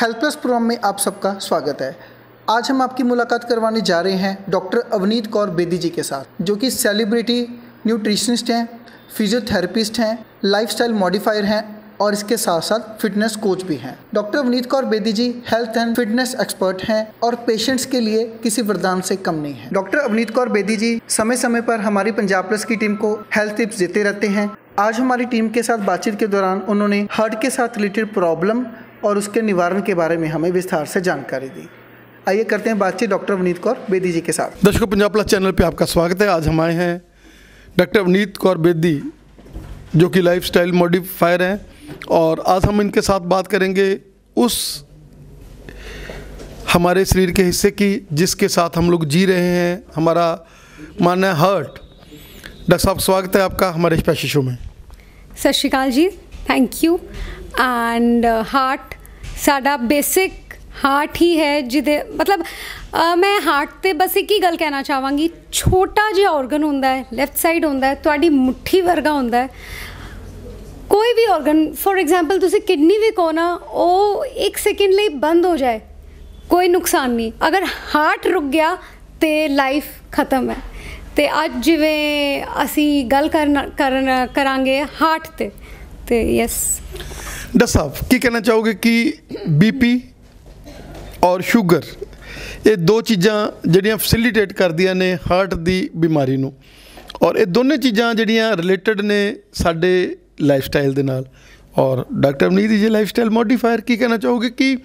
health plus programme में आप सबका स्वागत है आज हम आपकी मुलाकात करवाने जा रहे हैं डॉक्टर अवनीत कौर बेदी जी के साथ जो कि सेलिब्रिटी न्यूट्रिशनिस्ट हैं फिजियोथेरेपिस्ट हैं लाइफस्टाइल मॉडिफायर हैं और इसके साथ साथ फिटनेस कोच भी हैं doctor Avneet Kaur Bedi ji health and fitness expert हैं और पेशेंट्स के लिए किसी वरदान से कम नहीं है डॉक्टर अवनीत कौर बेदी जी समय समय पर हमारी पंजाब प्लस की टीम को हेल्थ टिप्स देते रहते हैं आज हमारी टीम के साथ बातचीत के दौरान उन्होंने हार्ट के साथ रिलेटेड प्रॉब्लम और उसके निवारण के बारे में हमें विस्तार से जानकारी दी आइए करते हैं बातचीत डॉक्टर अवनीत कौर बेदी जी के साथ दर्शकों पंजाब प्लस चैनल पर आपका स्वागत है आज हम आए हैं डॉक्टर अवनीत कौर बेदी जो कि लाइफ स्टाइल मॉडिफायर हैं और आज हम इनके साथ बात करेंगे उस हमारे शरीर के हिस्से की जिसके साथ हम लोग जी रहे हैं हमारा मानना है हर्ट डॉक्टर साहब स्वागत है आपका हमारे स्पेशल शो में सत श्रीकाल जी thank you and heart uh, ਸਾਡਾ ਬੇਸਿਕ ਹਾਰਟ ਹੀ ਹੈ ਜਿਹਦੇ ਮਤਲਬ ਮੈਂ ਹਾਰਟ ਤੇ ਬਸ ਇੱਕ ਹੀ ਗੱਲ ਕਹਿਣਾ ਚਾਹਾਂਗੀ ਛੋਟਾ ਜਿਹਾ ਆਰਗਨ ਹੁੰਦਾ ਹੈ ਲੈਫਟ ਸਾਈਡ ਹੁੰਦਾ ਹੈ ਤੁਹਾਡੀ ਮੁੱਠੀ ਵਰਗਾ ਹੁੰਦਾ ਹੈ ਕੋਈ ਵੀ ਆਰਗਨ ਫੋਰ ਐਗਜ਼ਾਮਪਲ ਤੁਸੀਂ ਕਿਡਨੀ ਵੀ ਕੋ ਨਾ ਉਹ 1 ਸੈਕਿੰਡ ਲਈ ਬੰਦ ਹੋ ਜਾਏ ਕੋਈ ਨੁਕਸਾਨ ਨਹੀਂ ਅਗਰ ਹਾਰਟ ਰੁਕ ਗਿਆ ਤੇ ਲਾਈਫ ਖਤਮ ਹੈ ਤੇ ਅੱਜ ਜਿਵੇਂ ਅਸੀਂ ਗੱਲ ਕਰਨ ਕਰਾਂਗੇ ਹਾਰਟ ਤੇ ਤੇ ਯੈਸ ਡਾਕਟਰ ਸਾਹਿਬ ਕੀ ਕਹਿਣਾ ਚਾਹੋਗੇ ਕਿ ਬੀਪੀ ਔਰ ਸ਼ੂਗਰ ਇਹ ਦੋ ਚੀਜ਼ਾਂ ਜਿਹੜੀਆਂ ਫੈਸਿਲਿਟੇਟ ਕਰਦੀਆਂ ਨੇ ਹਾਰਟ ਦੀ ਬਿਮਾਰੀ ਨੂੰ ਔਰ ਇਹ ਦੋਨੇ ਚੀਜ਼ਾਂ ਜਿਹੜੀਆਂ ਰਿਲੇਟਡ ਨੇ ਸਾਡੇ ਲਾਈਫ ਸਟਾਈਲ ਦੇ ਨਾਲ ਔਰ ਡਾਕਟਰ ਅਮਨੀਤ ਜੀ ਲਾਈਫ ਸਟਾਈਲ ਮੋਡੀਫਾਇਰ ਕੀ ਕਹਿਣਾ ਚਾਹੋਗੇ ਕਿ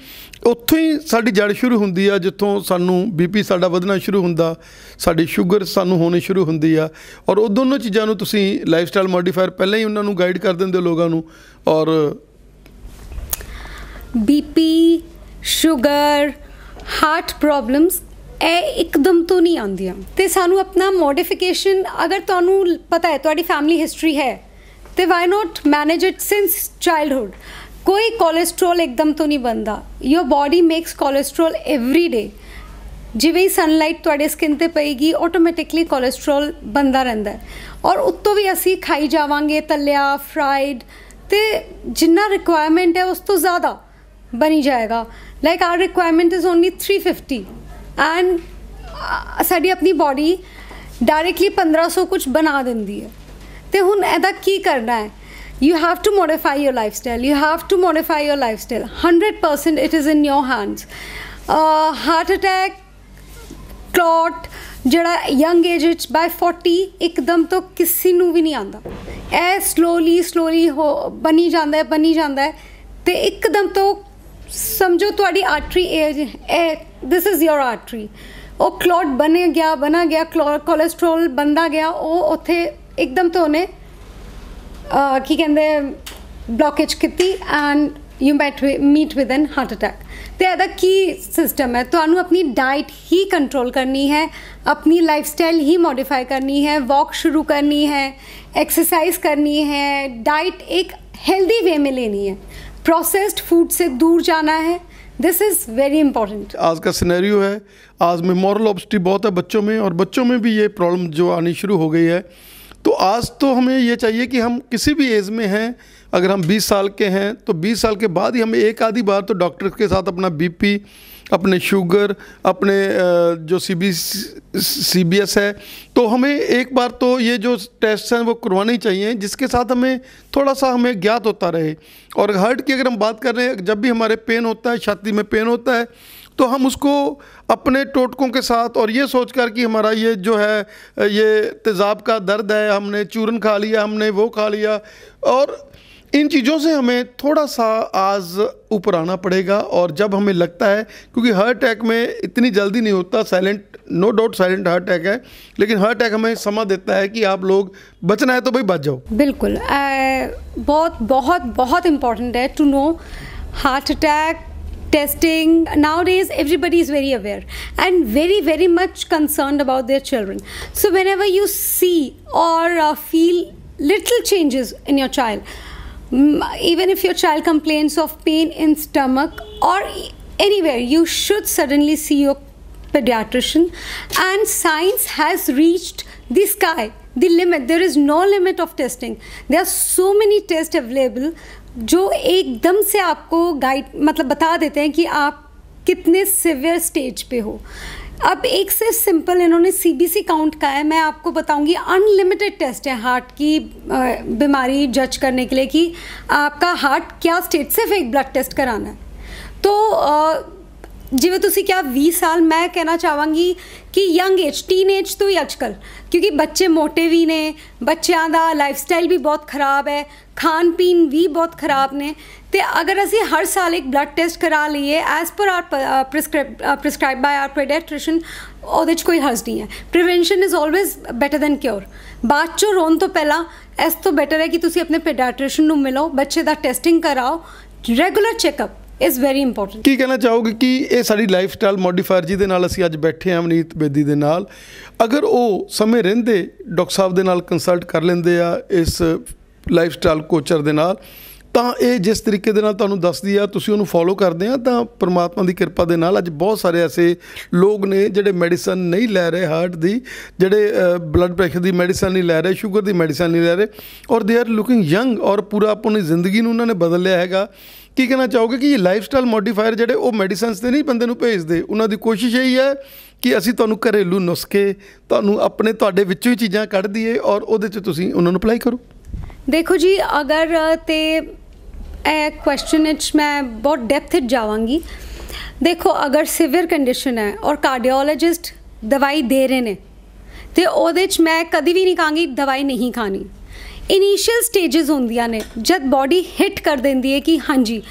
ਉੱਥੋਂ ਹੀ ਸਾਡੀ ਜੜ ਸ਼ੁਰੂ ਹੁੰਦੀ ਆ ਜਿੱਥੋਂ ਸਾਨੂੰ ਬੀਪੀ ਸਾਡਾ ਵਧਣਾ ਸ਼ੁਰੂ ਹੁੰਦਾ ਸਾਡੀ ਸ਼ੂਗਰ ਸਾਨੂੰ ਹੋਣੀ ਸ਼ੁਰੂ ਹੁੰਦੀ ਆ ਔਰ ਉਹ ਦੋਨੋਂ ਚੀਜ਼ਾਂ ਨੂੰ ਤੁਸੀਂ ਲਾਈਫ ਸਟਾਈਲ ਮੋਡੀਫਾਇਰ ਪਹਿਲਾਂ ਹੀ ਉਹਨਾਂ ਨੂੰ ਗਾਈਡ ਕਰ ਦਿੰਦੇ ਹੋ ਲੋਕਾਂ ਨੂੰ ਔਰ ਬੀਪੀ ਸ਼ੂਗਰ ਹਾਰਟ ਪ੍ਰੋਬਲਮਸ ਇਹ ਇੱਕਦਮ ਤੋਂ ਨਹੀਂ ਆਉਂਦੀਆਂ ਤੇ ਸਾਨੂੰ ਆਪਣਾ ਮੋਡੀਫਿਕੇਸ਼ਨ ਅਗਰ ਤੁਹਾਨੂੰ ਪਤਾ ਹੈ ਤੁਹਾਡੀ ਫੈਮਿਲੀ ਹਿਸਟਰੀ ਹੈ ਤੇ why not manage it since childhood ਕੋਈ ਕੋਲੇਸਟ੍ਰੋਲ ਇੱਕਦਮ ਤੋਂ ਨਹੀਂ ਬੰਦਾ your body makes cholesterol every day ਜਿਵੇਂ ਹੀ ਸਨਲਾਈਟ ਤੁਹਾਡੇ ਸਕਿਨ ਤੇ ਪਏਗੀ ਆਟੋਮੈਟਿਕਲੀ ਕੋਲੇਸਟ੍ਰੋਲ ਬੰਦਾ ਰਹਿੰਦਾ ਔਰ ਉੱਤੋਂ ਵੀ ਅਸੀਂ ਖਾਈ ਜਾਵਾਂਗੇ ਤਲਿਆ ਫਰਾਈਡ ਤੇ ਜਿੰਨਾ ਰਿਕੁਆਇਰਮੈਂਟ ਹੈ ਉਸ ਤੋਂ ਜ਼ਿਆਦਾ ਬਣੀ ਜਾਏਗਾ like our requirement is only 350 three and ਸਾਡੀ ਆਪਣੀ ਬਾਡੀ ਡਾਇਰੈਕਟਲੀ 1500 ਕੁਝ ਬਣਾ ਦਿੰਦੀ ਹੈ ਤੇ ਹੁਣ ਇਹਦਾ ਕੀ ਕਰਨਾ ਹੈ you have to modify your lifestyle you have to modify your lifestyle 100% it is in your hands heart attack clot ਜਿਹੜਾ ਯੰਗ ਏਜ ਵਿੱਚ ਬਾਈ 40 ਇੱਕਦਮ ਤੋਂ ਕਿਸੇ ਨੂੰ ਵੀ ਨਹੀਂ ਆਂਦਾ ਐ ਸਲੋਲੀ ਸਲੋਲੀ ਬਣੀ ਜਾਂਦਾ ਹੈ ਬਣੀ ਜਾਂਦਾ ਹੈ ਤੇ ਇੱਕਦਮ ਤੋਂ ਸਮਝੋ ਤੁਹਾਡੀ ਆਰਟਰੀ ਇਹ ਥਿਸ ਇਜ਼ ਯੋਰ ਆਰਟਰੀ ਉਹ ਕਲੌਟ ਬਣ ਗਿਆ ਬਣਾ ਗਿਆ ਕੋਲੇਸਟ੍ਰੋਲ ਬੰਦਾ ਗਿਆ ਉਹ ਉੱਥੇ ਇੱਕਦਮ ਤੋਂ ਨੇ ਕੀ ਕਹਿੰਦੇ ਬਲੌਕੇਜ ਕੀਤੀ and you met meet with an heart attack ਤੇ ਇਹਦਾ ਕੀ ਸਿਸਟਮ ਹੈ ਤੁਹਾਨੂੰ ਆਪਣੀ ਡਾਈਟ ਹੀ ਕੰਟਰੋਲ ਕਰਨੀ ਹੈ ਆਪਣੀ ਲਾਈਫਸਟਾਈਲ ਹੀ ਮੋਡੀਫਾਈ ਕਰਨੀ ਹੈ ਵਾਕ ਸ਼ੁਰੂ ਕਰਨੀ ਹੈ ਐਕਸਰਸਾਈਜ਼ ਕਰਨੀ ਹੈ ਡਾਈਟ ਇੱਕ ਹੈਲਦੀ ਵੇ ਮੇ ਲੈਣੀ ਹੈ प्रोसेस्ड फूड से दूर जाना है दिस इज़ वेरी इंपॉर्टेंट आज का सिनेरियो है आज में मॉरल ऑब्सिटी बहुत है बच्चों में और बच्चों में भी ये प्रॉब्लम जो आनी शुरू हो गई है तो आज तो हमें ये चाहिए कि हम किसी भी एज में हैं अगर हम 20 साल के हैं तो 20 साल के बाद ही हमें एक आधी बार तो डॉक्टर के साथ अपना बीपी अपने शुगर अपने जो C B C B S है तो हमें एक बार तो ये जो टेस्ट हैं वो करवाने चाहिए जिसके साथ हमें थोड़ा सा हमें ज्ञात होता रहे और हार्ट की अगर हम बात कर रहे हैं जब भी हमारे पेन होता है छाती में पेन होता है तो हम उसको अपने टोटकों के साथ और ये सोच कर कि हमारा ये जो है ये तेज़ाब का दर्द है हमने चूरन खा लिया हमने वो खा लिया और इन चीज़ों से हमें थोड़ा सा आज ऊपर आना पड़ेगा और जब हमें लगता है क्योंकि हार्ट अटैक में इतनी जल्दी नहीं होता silent no doubt silent heart attack है लेकिन हार्ट अटैक हमें समा देता है कि आप लोग बचना है तो भाई बच जाओ बिल्कुल आ, बहुत बहुत बहुत इम्पोर्टेंट है to know heart attack nowadays everybody is very aware and very very much concern about their children so whenever you see और feel little changes in your child even if your child complains of pain in stomach or anywhere you should suddenly see your pediatrician and science has reached the sky the limit there is no limit of testing there are so many tests available जो एकदम से आपको guide मतलब बता देते हैं कि आप कितने सिवियर स्टेज पे हो अब एक से सिंपल इन्होंने सीबीसी काउंट का है मैं आपको बताऊंगी अनलिमिटेड टेस्ट है हार्ट की बीमारी जज करने के लिए कि आपका हार्ट क्या स्टेट सिर्फ एक ब्लड टेस्ट कराना है तो जिम्मे ਤੁਸੀਂ क्या 20 साल मैं कहना ਚਾਹਾਂਗੀ कि यंग एज टीन एज तो ही ਅੱਜਕੱਲ क्योंकि बच्चे मोटे भी ने ਬੱਚਿਆਂ का लाइफ स्टाइल भी बहुत खराब है खान पीन भी बहुत खराब ने ਤੇ ਅਗਰ ਅਸੀਂ ਹਰ ਸਾਲ ਇੱਕ ਬਲੱਡ ਟੈਸਟ ਕਰਾ ਲਈਏ as per our prescribe by our pediatrician ਉਹਦੇ 'ਚ ਕੋਈ ਹਰਜ ਨਹੀਂ ਹੈ prevention is always better than cure ਬਾਅਦ ਚੋਂ ਰੋਣ ਤੋਂ ਪਹਿਲਾਂ ਇਸ ਤੋਂ ਬੈਟਰ ਹੈ ਕਿ ਤੁਸੀਂ ਆਪਣੇ ਪੀਡੀਆਟ੍ਰੀਸ਼ੀਅਨ ਨੂੰ ਮਿਲੋ ਬੱਚੇ ਦਾ ਟੈਸਟਿੰਗ ਕਰਾਓ regular checkup is very important ਕੀ ਕਹਿਣਾ ਚਾਹੋਗੇ ਕਿ ਇਹ ਸਾਡੀ ਲਾਈਫ ਸਟਾਈਲ ਮੋਡੀਫਾਇਰ ਦੇ ਨਾਲ ਅਸੀਂ ਅੱਜ ਬੈਠੇ ਹਾਂ ਅਮਨੀਤ ਬੇਦੀ ਦੇ ਨਾਲ ਅਗਰ ਉਹ ਸਮੇਂ ਰਹਿੰਦੇ ਡਾਕਟਰ ਸਾਹਿਬ ਦੇ ਨਾਲ ਕੰਸਲਟ ਕਰ ਲੈਂਦੇ ਆ ਇਸ ਲਾਈਫ ਸਟਾਈਲ ਕੋਚਰ ਦੇ ਨਾਲ ਤਾਂ ਇਹ ਜਿਸ ਤਰੀਕੇ ਦੇ ਨਾਲ ਤੁਹਾਨੂੰ ਦੱਸਦੀ ਆ ਤੁਸੀਂ ਉਹਨੂੰ ਫੋਲੋ ਕਰਦੇ ਆ ਤਾਂ ਪਰਮਾਤਮਾ ਦੀ ਕਿਰਪਾ ਦੇ ਨਾਲ ਅੱਜ ਬਹੁਤ ਸਾਰੇ ਐਸੇ ਲੋਕ ਨੇ ਜਿਹੜੇ ਮੈਡੀਸਨ ਨਹੀਂ ਲੈ ਰਹੇ ਹਾਰਟ ਦੀ ਜਿਹੜੇ ਬਲੱਡ ਪ੍ਰੈਸ਼ਰ ਦੀ ਮੈਡੀਸਨ ਨਹੀਂ ਲੈ ਰਹੇ ਸ਼ੂਗਰ ਦੀ ਮੈਡੀਸਨ ਨਹੀਂ ਲੈ ਰਹੇ ਔਰ ਦੇ ਆਰ ਲੁਕਿੰਗ ਯੰਗ ਔਰ ਪੂਰਾ ਆਪਣੀ ਜ਼ਿੰਦਗੀ ਨੂੰ ਉਹਨਾਂ ਨੇ ਬਦਲ ਲਿਆ ਹੈਗਾ ਕੀ ਕਹਿਣਾ ਚਾਹੋਗੇ ਕਿ ਇਹ ਲਾਈਫ ਸਟਾਈਲ ਮੋਡੀਫਾਇਰ ਜਿਹੜੇ ਉਹ ਮੈਡੀਸਨਸ ਤੇ ਨਹੀਂ ਬੰਦੇ ਨੂੰ ਭੇਜਦੇ ਉਹਨਾਂ ਦੀ ਕੋਸ਼ਿਸ਼ ਇਹੀ ਹੈ ਕਿ ਅਸੀਂ ਤੁਹਾਨੂੰ ਘਰੇਲੂ ਨੁਸਖੇ ਤੁਹਾਨੂੰ ਆਪਣੇ ਤੁਹਾਡੇ ਵਿੱਚੋਂ ਹੀ ਚੀਜ਼ਾਂ ਕੱਢ ਦਈਏ ਔਰ ਉਹਦੇ 'ਚ ਤੁਸੀਂ ਉਹਨਾਂ ਨੂੰ ਅਪਲਾਈ ਕਰੋ ਦੇਖੋ ਜੀ ਅਗਰ ਤੇ ਇਹ ਕੁਐਸਚਨ ਵਿੱਚ ਮੈਂ ਬਹੁਤ ਡੈਪਥ ਵਿੱਚ ਜਾਵਾਂਗੀ ਦੇਖੋ ਅਗਰ ਸਿਵਰ ਕੰਡੀਸ਼ਨ ਹੈ ਔਰ ਕਾਰਡੀਓਲੋਜਿਸਟ ਦਵਾਈ ਦੇ ਰਹੇ ਨੇ ਤੇ ਉਹਦੇ ਵਿੱਚ ਮੈਂ ਕਦੀ ਵੀ ਨਹੀਂ ਕਹਾਂਗੀ ਦਵਾਈ ਨਹੀਂ ਖਾਣੀ ਇਨੀਸ਼ੀਅਲ ਸਟੇजेस ਹੁੰਦੀਆਂ ਨੇ ਜਦ ਬਾਡੀ ਹਿੱਟ ਕਰ ਦਿੰਦੀ ਹੈ ਕਿ ਹਾਂਜੀ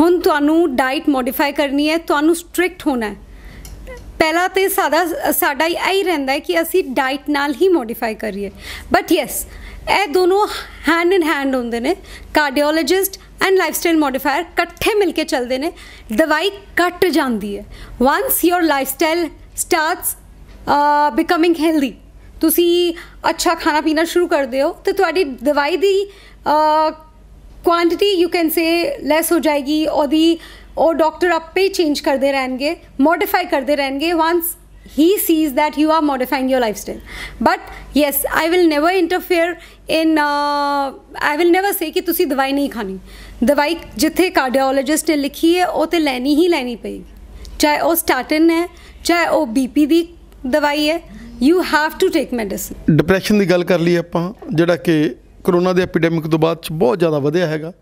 ਹੁਣ ਤੁਹਾਨੂੰ ਡਾਈਟ ਮੋਡੀਫਾਈ ਕਰਨੀ ਹੈ ਤੁਹਾਨੂੰ ਸਟ੍ਰਿਕਟ ਹੋਣਾ ਹੈ ਪਹਿਲਾ ਤੇ ਸਾਡਾ ਸਾਡਾ ਹੀ ਆਈ ਰਹਿੰਦਾ ਹੈ ਕਿ ਅਸੀਂ ਡਾਈਟ ਨਾਲ ਹੀ ਮੋਡੀਫਾਈ ਕਰੀਏ ਬਟ ਯੈਸ ਇਹ ਦੋਨੋਂ ਹੈਂਡ ਇਨ ਹੈਂਡ ਹੁੰਦੇ ਨੇ ਕਾਰਡੀਓਲੋਜਿਸਟ ਐਂਡ ਲਾਈਫਸਟਾਈਲ ਮੋਡੀਫਾਇਰ ਇਕੱਠੇ ਮਿਲ ਕੇ ਚੱਲਦੇ ਨੇ ਦਵਾਈ ਕੱਟ ਜਾਂਦੀ ਹੈ once your lifestyle starts becoming healthy ਤੁਸੀਂ ਅੱਛਾ ਖਾਣਾ ਪੀਣਾ ਸ਼ੁਰੂ ਕਰਦੇ ਹੋ ਤੇ ਤੁਹਾਡੀ ਦਵਾਈ ਦੀ quantity you can say less ਹੋ ਜਾਏਗੀ ਔਰ ਦੀ ਔਰ ਡਾਕਟਰ ਆਪੇ ਚੇਂਜ ਕਰਦੇ ਰਹਿਣਗੇ ਮੋਡੀਫਾਈ ਕਰਦੇ ਰਹਿਣਗੇ once he sees that you are modifying your lifestyle but yes i will never interfere in uh, i will never say ਕਿ ਤੁਸੀਂ ਦਵਾਈ ਨਹੀਂ ਖਾਣੀ ਦਵਾਈ ਜਿੱਥੇ ਕਾਰਡੀਓਲੋਜਿਸਟ ਨੇ ਲਿਖੀ ਹੈ ਉਹ ਤੇ ਲੈਣੀ ਹੀ ਲੈਣੀ ਪਏਗੀ ਚਾਹੇ ਉਹ ਸਟੈਟਿਨ ਹੈ ਚਾਹੇ ਉਹ ਬੀਪੀ ਦੀ ਦਵਾਈ ਹੈ you have to take medicine depression ਦੀ ਗੱਲ ਕਰ ਲਈ ਆਪਾਂ ਜਿਹੜਾ ਕਿ ਕਰੋਨਾ ਦੇ ਐਪੀਡੈਮਿਕ ਤੋਂ ਬਾਅਦ ਚ ਬਹੁਤ ਜ਼ਿਆਦਾ ਵਧਿਆ ਹੈਗਾ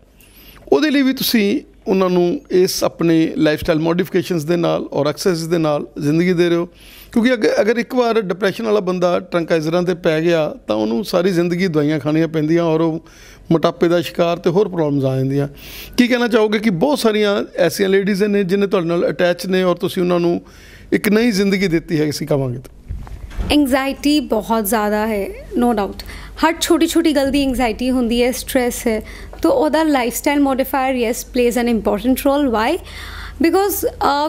ਉਹਦੇ ਲਈ ਵੀ ਤੁਸੀਂ ਉਹਨਾਂ ਨੂੰ ਇਸ ਆਪਣੇ ਲਾਈਫ ਸਟਾਈਲ ਮੋਡੀਫਿਕੇਸ਼ਨਸ ਦੇ ਨਾਲ ਔਰ ਐਕਸਰਸਾਈਜ਼ ਦੇ ਨਾਲ ਜ਼ਿੰਦਗੀ ਦੇ ਰਹੇ ਹੋ ਕਿਉਂਕਿ ਅਗਰ ਇੱਕ ਵਾਰ ਡਿਪਰੈਸ਼ਨ ਵਾਲਾ ਬੰਦਾ ਟਰੰਕਾਈਜ਼ਰਾਂ ਤੇ ਪੈ ਗਿਆ ਤਾਂ ਉਹਨੂੰ ਸਾਰੀ ਜ਼ਿੰਦਗੀ ਦਵਾਈਆਂ ਖਾਣੀਆਂ ਪੈਂਦੀਆਂ ਔਰ ਉਹ ਮੋਟਾਪੇ ਦਾ ਸ਼ਿਕਾਰ ਤੇ ਹੋਰ ਪ੍ਰੋਬਲਮਸ ਆ ਜਾਂਦੀਆਂ ਕੀ ਕਹਿਣਾ ਚਾਹੋਗੇ ਕਿ ਬਹੁਤ ਸਾਰੀਆਂ ਐਸੀਆਂ ਲੇਡੀਜ਼ ਨੇ ਜਿਨ੍ਹਾਂ ਤੁਹਾਡੇ ਨਾਲ ਅਟੈਚ ਨੇ ਔਰ ਤੁਸੀਂ ਉਹਨਾਂ ਨੂੰ ਇੱਕ ਨਈ ਜ਼ਿੰਦਗੀ ਦਿੱਤੀ ਹੈ ਕਿਸੇ ਕਹਾਂਗੇ ਤਾਂ ਐਂਗਜ਼ਾਇਟੀ ਬਹੁਤ ਜ਼ਿਆਦਾ ਹੈ ਨੋ ਡਾਊਟ ਹਰ ਛੋਟੀ ਛੋਟੀ ਗੱਲ ਦੀ ਐਂਗਜ਼ਾਇਟੀ ਹੁੰਦੀ ਹੈ ਸਟ्रेस ਹੈ ਤਾਂ ਉਹਦਾ lifestyle modifier yes plays an important role why because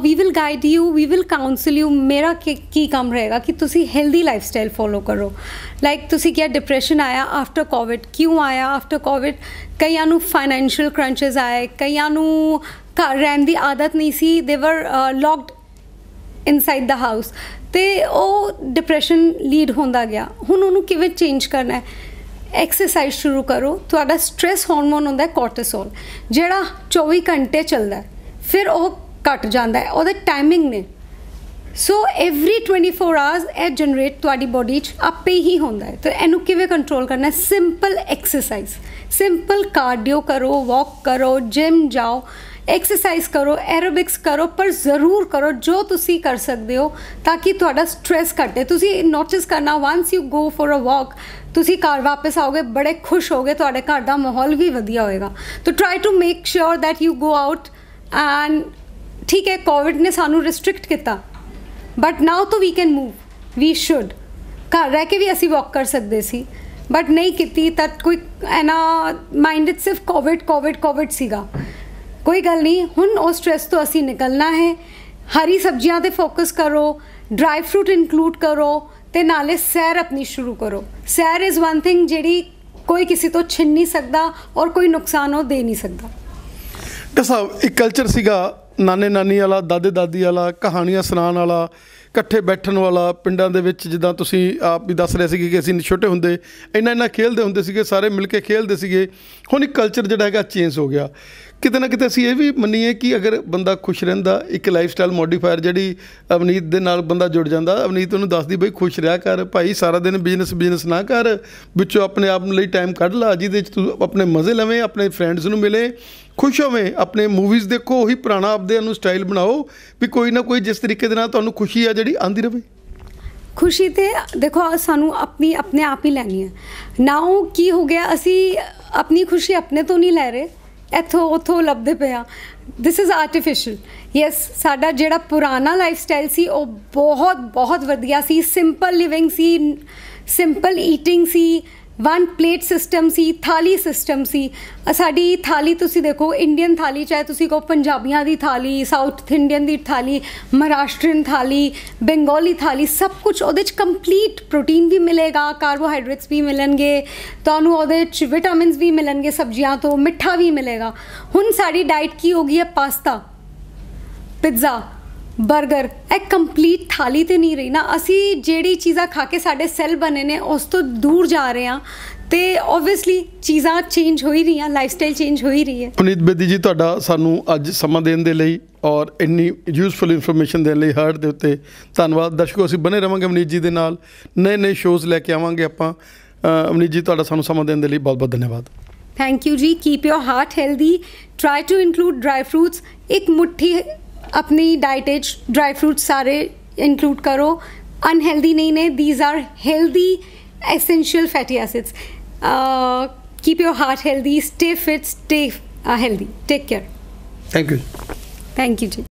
we will guide you we will counsel you ਮੇਰਾ ਕੀ ਕੰਮ ਰਹੇਗਾ ਕਿ ਤੁਸੀਂ ਹੈਲਦੀ ਲਾਈਫਸਟਾਈਲ ਫੋਲੋ ਕਰੋ ਲਾਈਕ ਤੁਸੀਂ ਕਿਹਾ ਡਿਪਰੈਸ਼ਨ ਆਇਆ ਆਫਟਰ ਕੋਵਿਡ ਕਿਉਂ ਆਇਆ ਆਫਟਰ ਕੋਵਿਡ ਕਈਆਂ ਨੂੰ ਫਾਈਨੈਂਸ਼ੀਅਲ ਕ੍ਰੰਚਸ ਆਏ ਕਈਆਂ ਨੂੰ ਰਹਿਣ ਦੀ ਆਦਤ ਨਹੀਂ ਸੀ ਦੇ ਵਰ ਲੌਕਡ ਇਨਸਾਈਡ ਦਾ ਹਾਊਸ ਤੇ ਉਹ ਡਿਪਰੈਸ਼ਨ ਲੀਡ ਹੁੰਦਾ ਗਿਆ ਹੁਣ ਉਹਨੂੰ ਕਿਵੇਂ ਚੇਂਜ ਕਰਨਾ ਹੈ ਐਕਸਰਸਾਈਜ਼ ਸ਼ੁਰੂ ਕਰੋ ਤੁਹਾਡਾ ਸਟ्रेस ਹਾਰਮੋਨ ਹੁੰਦਾ ਹੈ ਕੋਰਟੀਸੋਲ ਜਿਹੜਾ 24 ਘੰਟੇ ਚੱਲਦਾ ਫਿਰ ਉਹ ਘਟ ਜਾਂਦਾ ਹੈ ਉਹਦੇ ਟਾਈਮਿੰਗ ਨੇ ਸੋ ਏਵਰੀ 24 ਆਵਰਸ ਐ ਜਨਰੇਟ ਤੁਹਾਡੀ ਬੋਡੀ 'ਚ ਆਪੇ ਹੀ ਹੁੰਦਾ ਹੈ ਤੇ ਇਹਨੂੰ ਕਿਵੇਂ ਕੰਟਰੋਲ ਕਰਨਾ ਹੈ ਸਿੰਪਲ ਐਕਸਰਸਾਈਜ਼ ਸਿੰਪਲ ਕਾਰਡੀਓ ਕਰੋ ਵਾਕ ਕਰੋ ਜਿਮ ਜਾਓ ਐਕਸਰਸਾਈਜ਼ ਕਰੋ ਐਰੋਬਿਕਸ ਕਰੋ ਪਰ ਜ਼ਰੂਰ ਕਰੋ ਜੋ ਤੁਸੀਂ ਕਰ ਸਕਦੇ ਹੋ ਤਾਂ ਕਿ ਤੁਹਾਡਾ ਸਟ्रेस ਘਟੇ ਤੁਸੀਂ ਨੋਟਿਸ ਕਰਨਾ once you go for a walk ਤੁਸੀਂ ਘਰ ਵਾਪਸ ਆਓਗੇ ਬੜੇ ਖੁਸ਼ ਹੋਗੇ ਤੁਹਾਡੇ ਘਰ ਦਾ ਮਾਹੌਲ ਵੀ ਵਧੀਆ ਹੋਏਗਾ ਤੋ try to make sure that you go out and ਠੀਕ ਹੈ ਕੋਵਿਡ ਨੇ ਸਾਨੂੰ ਰਿਸਟ੍ਰਿਕਟ ਕੀਤਾ ਬਟ ਨਾਓ ਤੋ we can move we should ਘਰ ਰਹਿ ਕੇ ਵੀ ਅਸੀਂ ਵਾਕ ਕਰ ਸਕਦੇ ਸੀ ਬਟ ਨਹੀਂ ਕੀਤੀ ਤਾਂ ਕੋਈ ਐਨਾ ਇਟ ਸਿਰਫ ਕੋਵਿਡ ਕੋਵਿਡ ਕੋਵਿਡ ਸੀਗਾ ਕੋਈ ਗੱਲ ਨਹੀਂ ਹੁਣ ਉਹ ਸਟ्रेस ਤੋਂ ਅਸੀਂ ਨਿਕਲਣਾ ਹੈ ਹਰੀ ਸਬਜ਼ੀਆਂ ਤੇ ਫੋਕਸ ਕਰੋ ਡਰਾਈ ਫਰੂਟ ਇਨਕਲੂਡ ਕਰੋ ਤੇ ਨਾਲੇ ਸੈਰ ਆਪਣੀ ਸ਼ੁਰੂ ਕਰੋ ਸੈਰ ਇਜ਼ ਵਨ ਥਿੰਗ ਜਿਹੜੀ ਕੋਈ ਕਿਸੇ ਤੋਂ ਛਿਨ ਨਹੀਂ ਸਕਦਾ ਔਰ ਕੋਈ ਨੁਕਸਾਨ ਉਹ ਦੇ ਨਹੀਂ ਸਕਦਾ ਡਾਕਟਰ ਸਾਹਿਬ ਇੱਕ ਕਲਚਰ ਸੀਗਾ ਨਾਨੇ ਨਾਨੀ ਵਾਲਾ ਦਾਦੇ ਦਾਦੀ ਵਾਲਾ ਕਹਾਣੀਆਂ ਸੁਣਾਉਣ ਵਾਲਾ ਇਕੱਠੇ ਬੈਠਣ ਵਾਲਾ ਪਿੰਡਾਂ ਦੇ ਵਿੱਚ ਜਿੱਦਾਂ ਤੁਸੀਂ ਆਪ ਵੀ ਦੱਸ ਰਹੇ ਸੀਗੇ ਕਿ ਅਸੀਂ ਛੋਟੇ ਹੁੰਦੇ ਇੰਨਾ ਇੰਨਾ ਖੇਡਦੇ ਹੁੰਦੇ ਸੀਗੇ ਸਾਰੇ ਮਿਲ ਕੇ ਖੇਡਦੇ ਸੀਗੇ ਹੁਣ ਇੱਕ ਕਲਚਰ ਜਿਹੜਾ ਹੈਗਾ ਚੇਂਜ ਹੋ ਗਿਆ ਕਿਤੇ ਨਾ ਕਿਤੇ ਅਸੀਂ ਇਹ ਵੀ ਮੰਨੀਏ ਕਿ ਅਗਰ ਬੰਦਾ ਖੁਸ਼ ਰਹਿੰਦਾ ਇੱਕ ਲਾਈਫ ਸਟਾਈਲ ਮੋਡੀਫਾਇਰ ਜਿਹੜੀ ਅਵਨੀਤ ਦੇ ਨਾਲ ਬੰਦਾ ਜੁੜ ਜਾਂਦਾ ਅਵਨੀਤ ਉਹਨੂੰ ਦੱਸਦੀ ਬਈ ਖੁਸ਼ ਰਿਹਾ ਕਰ ਭਾਈ ਸਾਰਾ ਦਿਨ ਬਿਜ਼ਨਸ ਬਿਜ਼ਨਸ ਨਾ ਕਰ ਵਿੱਚੋਂ ਆਪਣੇ ਆਪ ਲਈ ਟਾਈਮ ਕੱਢ ਲਾ ਜਿਹਦੇ ਚ ਤੂੰ ਆਪਣੇ ਮਜ਼ੇ ਲਵੇਂ ਆਪਣੇ ਫਰੈਂਡਸ ਨੂੰ ਮਿਲੇ ਖੁਸ਼ ਹੋਵੇਂ ਆਪਣੇ ਮੂਵੀਜ਼ ਦੇਖੋ ਉਹੀ ਪੁਰਾਣਾ ਆਪਦੇ ਨੂੰ ਸਟਾਈਲ ਬਣਾਓ ਵੀ ਕੋਈ ਨਾ ਕੋਈ ਜਿਸ ਤਰੀਕੇ ਦੇ ਨਾਲ ਤੁਹਾਨੂੰ ਖੁਸ਼ੀ ਆ ਜਿਹੜੀ ਆਂਦੀ ਰਹੇ ਖੁਸ਼ੀ ਤੇ ਦੇਖੋ ਸਾਨੂੰ ਆਪਣੀ ਆਪਣੇ ਆਪ ਹੀ ਲੈਣੀ ਹੈ ਨਾਉ ਕੀ ਹੋ ਗਿਆ ਅਸੀਂ ਆਪਣੀ ਖੁਸ਼ੀ ਆਪਣੇ ਤੋਂ ਨਹੀਂ ਲੈ ਰਹੇ ਇੱਥੋਂ ਉੱਥੋਂ ਲੱਭਦੇ ਪਿਆ ਥਿਸ ਇਜ਼ ਆਰਟੀਫੀਸ਼ੀਅਲ ਯੈਸ ਸਾਡਾ ਜਿਹੜਾ ਪੁਰਾਣਾ ਲਾਈਫ ਸਟਾਈਲ ਸੀ ਉਹ ਬਹੁਤ ਬਹੁਤ ਵਧੀਆ ਸੀ ਸਿੰਪਲ ਲਿਵਿੰਗ ਸੀ ਸਿੰਪਲ ਈਟਿੰਗ ਸੀ ਵਨ ਪਲੇਟ ਸਿਸਟਮ ਸੀ ਥਾਲੀ ਸਿਸਟਮ ਸੀ ਸਾਡੀ ਥਾਲੀ ਤੁਸੀਂ ਦੇਖੋ ਇੰਡੀਅਨ ਥਾਲੀ ਚਾਹੇ ਤੁਸੀਂ ਕੋ ਪੰਜਾਬੀਆਂ ਦੀ ਥਾਲੀ ਸਾਊਥ ਇੰਡੀਅਨ ਦੀ ਥਾਲੀ ਮਹਾਰਾਸ਼ਟਰੀਅਨ ਥਾਲੀ ਬੰਗਾਲੀ ਥਾਲੀ ਸਭ ਕੁਝ ਉਹਦੇ ਚ ਕੰਪਲੀਟ ਪ੍ਰੋਟੀਨ ਵੀ ਮਿਲੇਗਾ ਕਾਰਬੋਹਾਈਡਰੇਟਸ ਵੀ ਮਿਲਣਗੇ ਤੁਹਾਨੂੰ ਉਹਦੇ ਚ ਵਿਟਾਮਿਨਸ ਵੀ ਮਿਲਣਗੇ ਸਬਜ਼ੀਆਂ ਤੋਂ ਮਿੱਠਾ ਵੀ ਮਿਲੇਗਾ ਹੁਣ ਸਾਡੀ ਡਾਈਟ ਕੀ ਹੋ ਗਈ ਹੈ ਪਾਸਤਾ ਪੀਜ਼ਾ ਬਰਗਰ ਇਹ ਕੰਪਲੀਟ ਥਾਲੀ ਤੇ ਨਹੀਂ ਰਹੀ ਨਾ ਅਸੀਂ ਜਿਹੜੀ ਚੀਜ਼ਾਂ ਖਾ ਕੇ ਸਾਡੇ ਸੈੱਲ ਬਣੇ ਨੇ ਉਸ ਤੋਂ ਦੂਰ ਜਾ ਰਹੇ ਆ ਤੇ ਆਬਵੀਅਸਲੀ ਚੀਜ਼ਾਂ ਚੇਂਜ ਹੋ ਹੀ ਰਹੀਆਂ ਲਾਈਫ ਸਟਾਈਲ ਚੇਂਜ ਹੋ ਹੀ ਰਹੀ ਹੈ ਪੁਨੀਤ ਬੇਦੀ ਜੀ ਤੁਹਾਡਾ ਸਾਨੂੰ ਅੱਜ ਸਮਾਂ ਦੇਣ ਦੇ ਲਈ ਔਰ ਇੰਨੀ ਯੂਸਫੁਲ ਇਨਫੋਰਮੇਸ਼ਨ ਦੇਣ ਲਈ ਹਰ ਦੇ ਉੱਤੇ ਧੰਨਵਾਦ ਦਰਸ਼ਕੋ ਅਸੀਂ ਬਨੇ ਰਵਾਂਗੇ ਅਮਨੀਤ ਜੀ ਦੇ ਨਾਲ ਨਏ ਨਏ ਸ਼ੋਜ਼ ਲੈ ਕੇ ਆਵਾਂਗੇ ਆਪਾਂ ਅਮਨੀਤ ਜੀ ਤੁਹਾਡਾ ਸਾਨੂੰ ਸਮਾਂ ਦੇਣ ਦੇ ਲਈ ਬਹੁਤ ਬਹੁਤ ਧੰਨਵਾਦ thank you ji keep your heart healthy try to include dry fruits ਇੱਕ ਮੁੱਠੀ अपनी डाइटेज ड्राई फ्रूट्स सारे इंक्लूड करो अनहेल्दी नहीं नहीं these are healthy essential fatty acids keep your heart healthy stay fit stay healthy take care thank you thank you ji